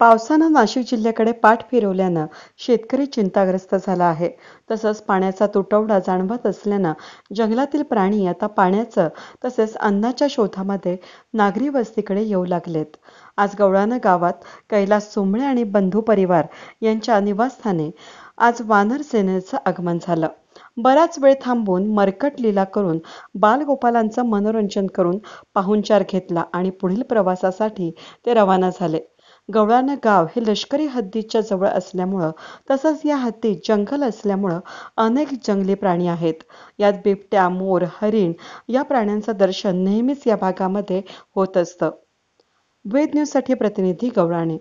पावसानं नाशिक जिल्ह्याकडे पाठ फिरवल्यानं शेतकरी चिंताग्रस्त झाला आहे तसंच पाण्याचा तुटवडा जाणवत असल्यानं जंगलातील प्राणी आता पाण्याचं तसेच अन्नाच्या शोधामध्ये नागरी वस्तीकडे येऊ लागलेत आज गवळानं गावात कैलास सोमळे आणि बंधू परिवार यांच्या निवासस्थानी आज वानर सेनेचं आगमन झालं बराच वेळ थांबून मरकट लीला करून बालगोपालांचं मनोरंजन करून पाहुणचार घेतला आणि पुढील प्रवासासाठी ते रवाना झाले गवळानं गाव हे लष्करी हद्दीच्या जवळ असल्यामुळं तसंच या हद्दीत जंगल असल्यामुळं अनेक जंगली प्राणी आहेत यात बिबट्या मोर हरिण या प्राण्यांचं दर्शन नेहमीच या भागामध्ये होत असतं वेद साठी प्रतिनिधी गवळाने